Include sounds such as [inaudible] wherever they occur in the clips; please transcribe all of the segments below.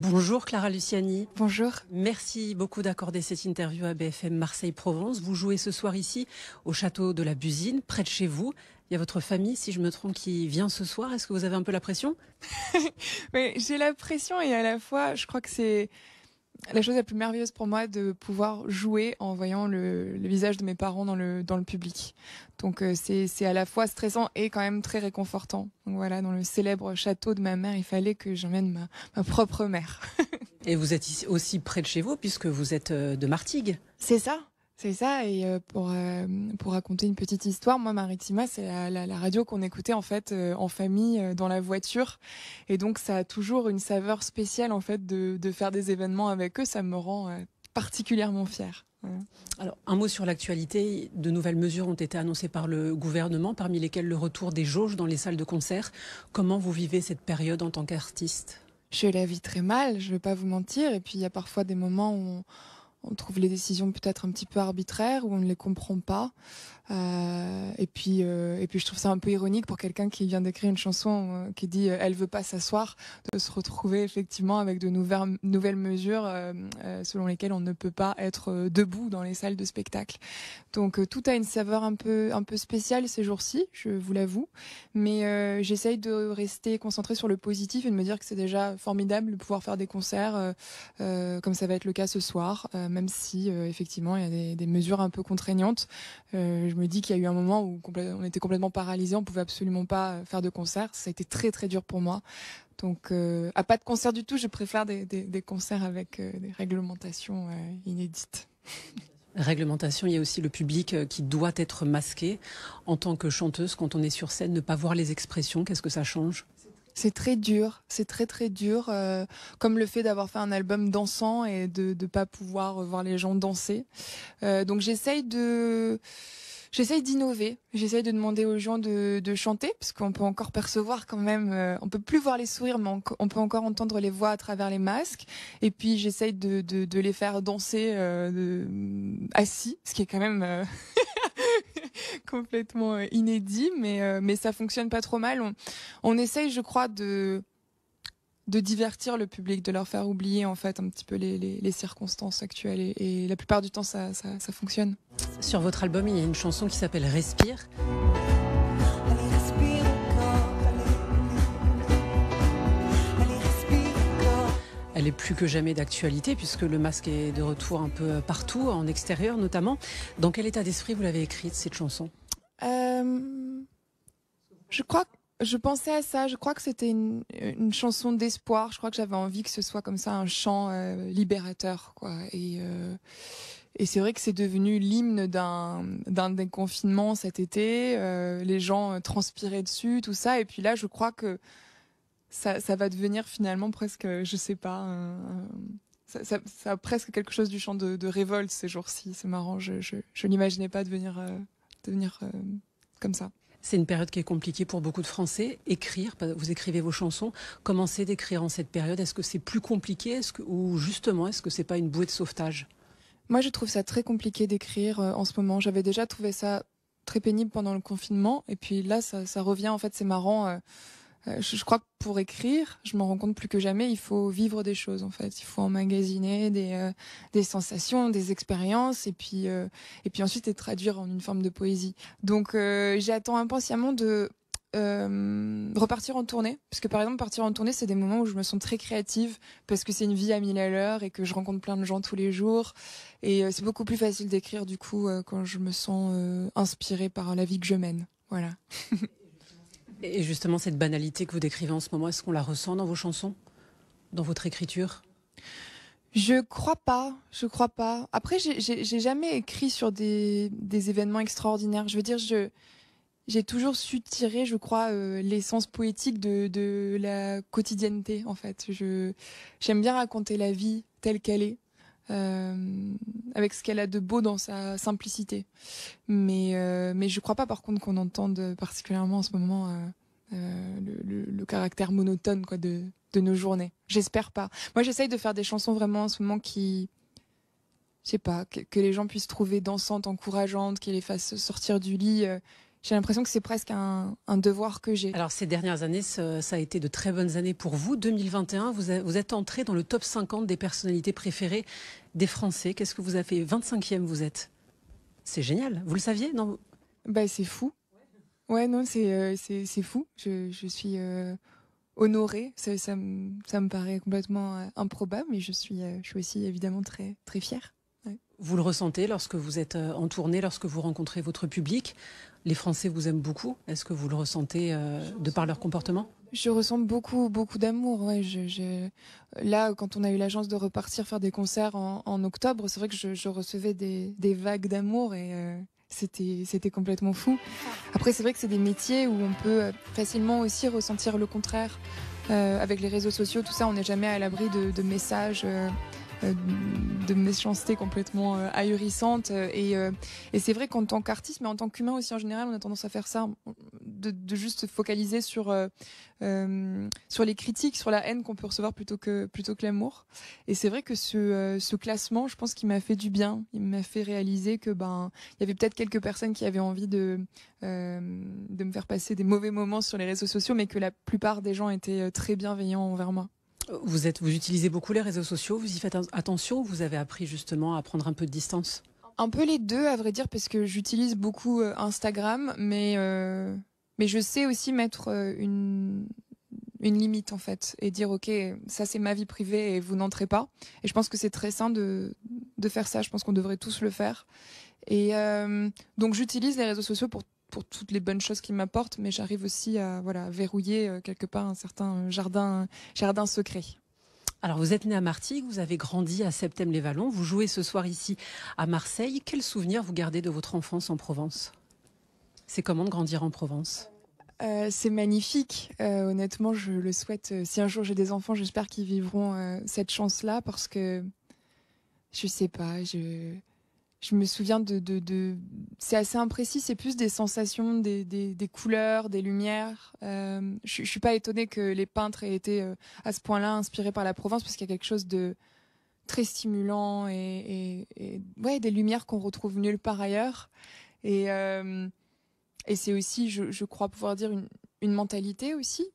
Bonjour Clara Luciani. Bonjour. Merci beaucoup d'accorder cette interview à BFM Marseille-Provence. Vous jouez ce soir ici au château de la Busine, près de chez vous. Il y a votre famille, si je me trompe, qui vient ce soir. Est-ce que vous avez un peu la pression [laughs] Oui, j'ai la pression et à la fois, je crois que c'est la chose la plus merveilleuse pour moi de pouvoir jouer en voyant le, visage de mes parents dans le, dans le public. Donc euh, c'est à la fois stressant et quand même très réconfortant. Donc voilà, dans le célèbre château de ma mère, il fallait que j'emmène ma, ma propre mère. [laughs] et vous êtes aussi près de chez vous puisque vous êtes euh, de Martigues. C'est ça, c'est ça, et euh, pour, euh, pour raconter une petite histoire, moi, Maritima, c'est la, radio qu'on écoutait en fait euh, en famille, dans la voiture. Et donc, ça a toujours une saveur spéciale en fait de, de faire des événements avec eux. Ça me rend particulièrement fière. Alors, un mot sur l'actualité. De nouvelles mesures ont été annoncées par le gouvernement, parmi lesquelles le retour des jauges dans les salles de concert. Comment vous vivez cette période en tant qu'artiste Je la vis très mal, je ne vais pas vous mentir. Et puis, il y a parfois des moments où on trouve les décisions peut-être un petit peu arbitraires ou on ne les comprend pas. Euh, et puis, euh, et puis, je trouve ça un peu ironique pour quelqu'un qui vient d'écrire une chanson euh, qui dit "Elle veut pas s'asseoir", de se retrouver effectivement avec de nouvelles, mesures selon lesquelles on ne peut pas être debout dans les salles de spectacle. Donc, tout a une saveur un peu, un peu spéciale ces jours-ci, je vous l'avoue. Mais j'essaye de rester concentrée sur le positif et de me dire que c'est déjà formidable de pouvoir faire des concerts, comme ça va être le cas ce soir même si euh, effectivement il y a des, mesures un peu contraignantes. Euh, je me dis qu'il y a eu un moment où on était complètement paralysé, on pouvait absolument pas euh, faire de concert. Ça a été très très dur pour moi. Donc, à pas de concert du tout, je préfère des, concerts avec des réglementations inédites. Réglementation, il y a aussi le public qui doit être masqué. En tant que chanteuse, quand on est sur scène, ne pas voir les expressions, qu'est-ce que ça change c'est très dur, c'est très très dur, euh, comme le fait d'avoir fait un album dansant et de ne pas pouvoir voir les gens danser. Euh, donc j'essaye de... J'essaye d'innover, j'essaye de demander aux gens de, de chanter, parce qu'on peut encore percevoir quand même, euh, on peut plus voir les sourires, mais on, peut encore entendre les voix à travers les masques. Et puis j'essaye de, de, de, les faire danser euh, assis, ce qui est quand même [laughs] [laughs] complètement euh, inédit, mais, euh, mais ça fonctionne pas trop mal. On, on essaye, je crois, de de divertir le public, de leur faire oublier en fait un petit peu les, les, circonstances actuelles. Et, la plupart du temps, ça, ça, ça fonctionne. Sur votre album, il y a une chanson qui s'appelle Respire. elle plus que jamais d'actualité puisque le masque est de retour un peu partout, en extérieur notamment. Dans quel état d'esprit vous l'avez écrite, cette chanson euh, Je crois que je pensais à ça. Je crois que c'était une, chanson d'espoir. Je crois que j'avais envie que ce soit comme ça un chant euh, libérateur, quoi. Et, euh, et c'est vrai que c'est devenu l'hymne d'un déconfinement cet été. les gens transpiraient dessus, tout ça. Et puis là, je crois que ça, va devenir finalement presque, je sais pas, ça, a presque quelque chose du champ de, révolte ces jours-ci. C'est marrant, je, je, l'imaginais n'imaginais pas devenir, euh, euh, comme ça. C'est une période qui est compliquée pour beaucoup de Français. Écrire, bah, vous écrivez vos chansons. Commencer d'écrire en cette période, est-ce que c'est plus compliqué est-ce que, ou justement, est-ce que c'est pas une bouée de sauvetage Moi, je trouve ça très compliqué d'écrire euh, en ce moment. J'avais déjà trouvé ça très pénible pendant le confinement, et puis là, ça, revient. En fait, c'est marrant euh, je, crois que pour écrire, je m'en rends compte plus que jamais, il faut vivre des choses en fait. Il faut emmagasiner des, euh, des sensations, des expériences, et puis euh, et puis ensuite les traduire en une forme de poésie. Donc j'attends impatiemment de repartir en tournée parce que par exemple partir en tournée c'est des moments où je me sens très créative parce que c'est une vie à mille à l'heure et que je rencontre plein de gens tous les jours et c'est beaucoup plus facile d'écrire du coup quand je me sens inspirée par la vie que je mène voilà [laughs] Et justement, cette banalité que vous décrivez en ce moment, est-ce qu'on la ressent dans vos chansons Dans votre écriture je crois pas, je crois pas. Après, j'ai jamais écrit sur des, événements extraordinaires. Je veux dire, j'ai toujours su tirer, je crois, euh, l'essence poétique de, la quotidienneté, en fait. j'aime bien raconter la vie telle qu'elle est. Euh, avec ce qu'elle a de beau dans sa simplicité. Mais, euh, mais je crois pas par contre qu'on entende particulièrement en ce moment euh, le, caractère monotone quoi, de, de nos journées. J'espère pas. Moi j'essaye de faire des chansons vraiment en ce moment qui, je sais pas, que, les gens puissent trouver dansantes, encourageantes, qui les fassent sortir du lit j'ai l'impression que c'est presque un, devoir que j'ai. Alors ces dernières années, ça, a été de très bonnes années pour vous. 2021, vous, vous êtes entré dans le top 50 des personnalités préférées des Français. Qu'est-ce que vous avez fait 25e, vous êtes. C'est génial. Vous le saviez Non. Bah, c'est fou. Ouais, non, c'est euh, c'est fou. Je, je suis euh, honorée. Ça, ça, me, ça me paraît complètement euh, improbable, mais je suis, je suis aussi évidemment très, très fière. Vous le ressentez lorsque vous êtes en tournée, lorsque vous rencontrez votre public les Français vous aiment beaucoup. Est-ce que vous le ressentez euh, de par leur comportement je ressens beaucoup, beaucoup d'amour. Là, quand on a eu la chance de repartir faire des concerts en, octobre, c'est vrai que je, recevais des, vagues d'amour et euh, c'était, c'était complètement fou. Après, c'est vrai que c'est des métiers où on peut euh, facilement aussi ressentir le contraire. avec les réseaux sociaux, tout ça, on n'est jamais à l'abri de, messages. Euh, de méchanceté complètement euh, ahurissante. Euh, et, c'est vrai qu'en tant qu'artiste, mais en tant qu'humain aussi en général, on a tendance à faire ça, de, juste se focaliser sur, sur les critiques, sur la haine qu'on peut recevoir plutôt que, plutôt que l'amour. Et c'est vrai que ce, classement, je pense qu'il m'a fait du bien. Il m'a fait réaliser que ben, il y avait peut-être quelques personnes qui avaient envie de, de me faire passer des mauvais moments sur les réseaux sociaux, mais que la plupart des gens étaient très bienveillants envers moi. Vous, êtes, vous utilisez beaucoup les réseaux sociaux, vous y faites attention ou vous avez appris justement à prendre un peu de distance Un peu les deux, à vrai dire, parce que j'utilise beaucoup euh, Instagram, mais, euh, mais je sais aussi mettre euh, une, limite en fait et dire ok ça c'est ma vie privée et vous n'entrez pas et je pense que c'est très sain de, faire ça je pense qu'on devrait tous le faire et donc j'utilise les réseaux sociaux pour pour toutes les bonnes choses qu'il m'apporte, mais j'arrive aussi à voilà verrouiller euh, quelque part un certain euh, jardin, jardin secret. Alors vous êtes né à Martigues, vous avez grandi à septem les vallons vous jouez ce soir ici à Marseille. Quels souvenirs vous gardez de votre enfance en Provence C'est comment de grandir en Provence euh, c'est magnifique. honnêtement, je le souhaite. Si un jour j'ai des enfants, j'espère qu'ils vivront cette chance-là parce que je sais pas. Je je me souviens de, de, c'est assez imprécis, c'est plus des sensations, des, des, couleurs, des lumières. Euh, je, ne suis pas étonnée que les peintres aient été euh, à ce point-là inspirés par la Provence parce qu'il y a quelque chose de très stimulant et, ouais des lumières qu'on retrouve nulle part ailleurs. Et, euh, et c'est aussi, je, je, crois pouvoir dire une, une mentalité aussi,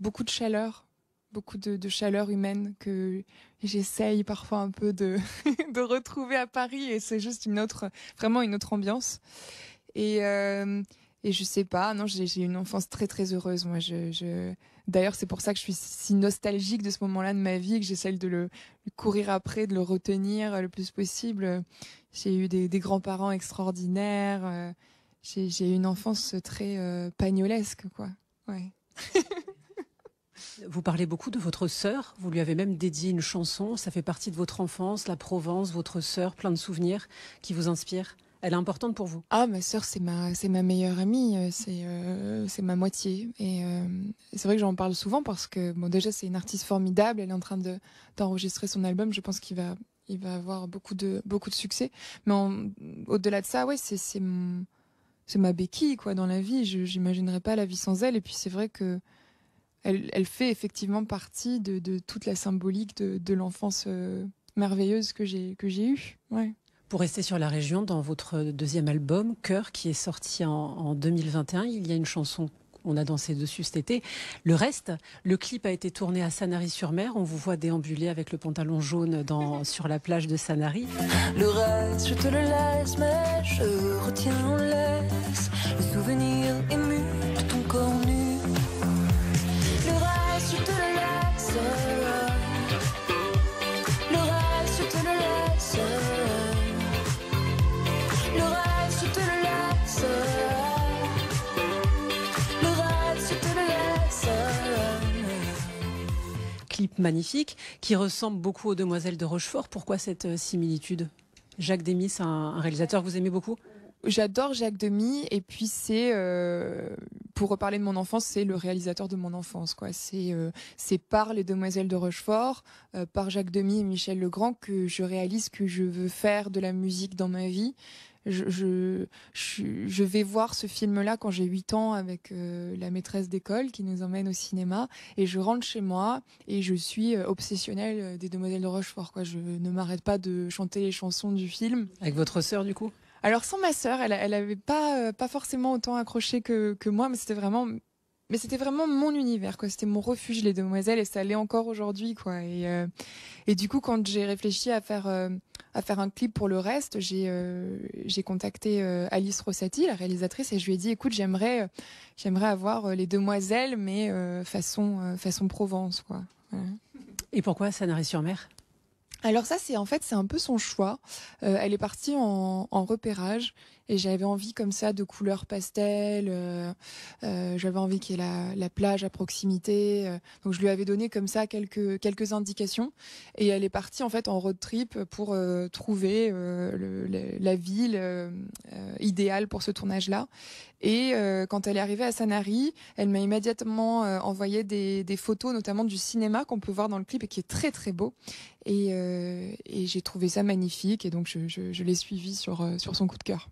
beaucoup de chaleur, beaucoup de, chaleur humaine que j'essaye parfois un peu de, [laughs] de retrouver à Paris et c'est juste une autre, vraiment une autre ambiance. Et, euh, et je sais pas, non, j'ai une enfance très très heureuse. Moi, je, d'ailleurs, c'est pour ça que je suis si nostalgique de ce moment-là de ma vie que j'essaye de le, courir après, de le retenir le plus possible. J'ai eu des, grands-parents extraordinaires. Euh, j'ai eu une enfance très euh, pagnolesque, quoi. Ouais. [laughs] Vous parlez beaucoup de votre sœur. Vous lui avez même dédié une chanson. Ça fait partie de votre enfance, la Provence, votre sœur, plein de souvenirs qui vous inspirent. Elle est importante pour vous Ah, ma sœur, c'est ma, c'est ma meilleure amie, euh, c'est, euh, c'est ma moitié. Et euh, c'est vrai que j'en parle souvent parce que, bon, déjà, c'est une artiste formidable. Elle est en train d'enregistrer son album. Je pense qu'il va, il va avoir beaucoup de, beaucoup de succès. Mais au-delà de ça, ouais, c'est, c'est, c'est ma béquille, quoi, dans la vie. Je n'imaginerais pas la vie sans elle. Et puis, c'est vrai que elle, fait effectivement partie de, toute la symbolique de, l'enfance euh, merveilleuse que j'ai que j'ai eue. Ouais. Pour rester sur la région, dans votre deuxième album, Cœur, qui est sorti en, 2021, il y a une chanson on a dansé dessus cet été. Le reste, le clip a été tourné à Sanary-sur-Mer. On vous voit déambuler avec le pantalon jaune sur la plage de Sanary. Le reste, je te le laisse, mais je retiens, souvenir magnifique, qui ressemble beaucoup aux Demoiselles de Rochefort. Pourquoi cette euh, similitude Jacques Demy, c'est un, réalisateur que vous aimez beaucoup J'adore Jacques Demy et puis c'est euh, pour reparler de mon enfance, c'est le réalisateur de mon enfance quoi. C'est euh, c'est par les Demoiselles de Rochefort, par Jacques Demy et Michel Legrand que je réalise que je veux faire de la musique dans ma vie je, vais voir ce film-là quand j'ai 8 ans avec euh, la maîtresse d'école qui nous emmène au cinéma et je rentre chez moi et je suis euh, obsessionnelle euh, des modèles de Rochefort. Quoi. Je ne m'arrête pas de chanter les chansons du film. Avec votre sœur du coup alors sans ma sœur, elle, n'avait pas forcément autant accroché que moi, mais c'était vraiment mais c'était vraiment mon univers, quoi. C'était mon refuge, les demoiselles, et ça l'est encore aujourd'hui, quoi. Et, euh, du coup, quand j'ai réfléchi à faire euh, à faire un clip pour le reste, j'ai euh, j'ai contacté Alice Rossati, la réalisatrice, et je lui ai dit, écoute, j'aimerais j'aimerais avoir les demoiselles, mais façon façon Provence, quoi. Et pourquoi ça n'arrive sur mer alors ça, c'est en fait, c'est un peu son choix. Euh, elle est partie en, repérage et j'avais envie comme ça de couleurs pastel. Euh, euh, j'avais envie qu'il y ait la, plage à proximité. donc je lui avais donné comme ça quelques quelques indications et elle est partie en fait en road trip pour trouver la, ville idéale pour ce tournage-là. Et quand elle est arrivée à Sanary, elle m'a immédiatement envoyé des, des, photos, notamment du cinéma qu'on peut voir dans le clip et qui est très très beau. Et euh, et j'ai trouvé ça magnifique. Et donc, je, l'ai suivi sur, euh, sur son coup de cœur.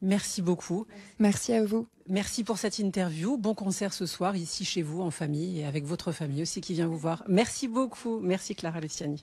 Merci beaucoup. Merci à vous. Merci pour cette interview. Bon concert ce soir ici chez vous en famille et avec votre famille aussi qui vient vous voir. Merci beaucoup. Merci Clara Luciani.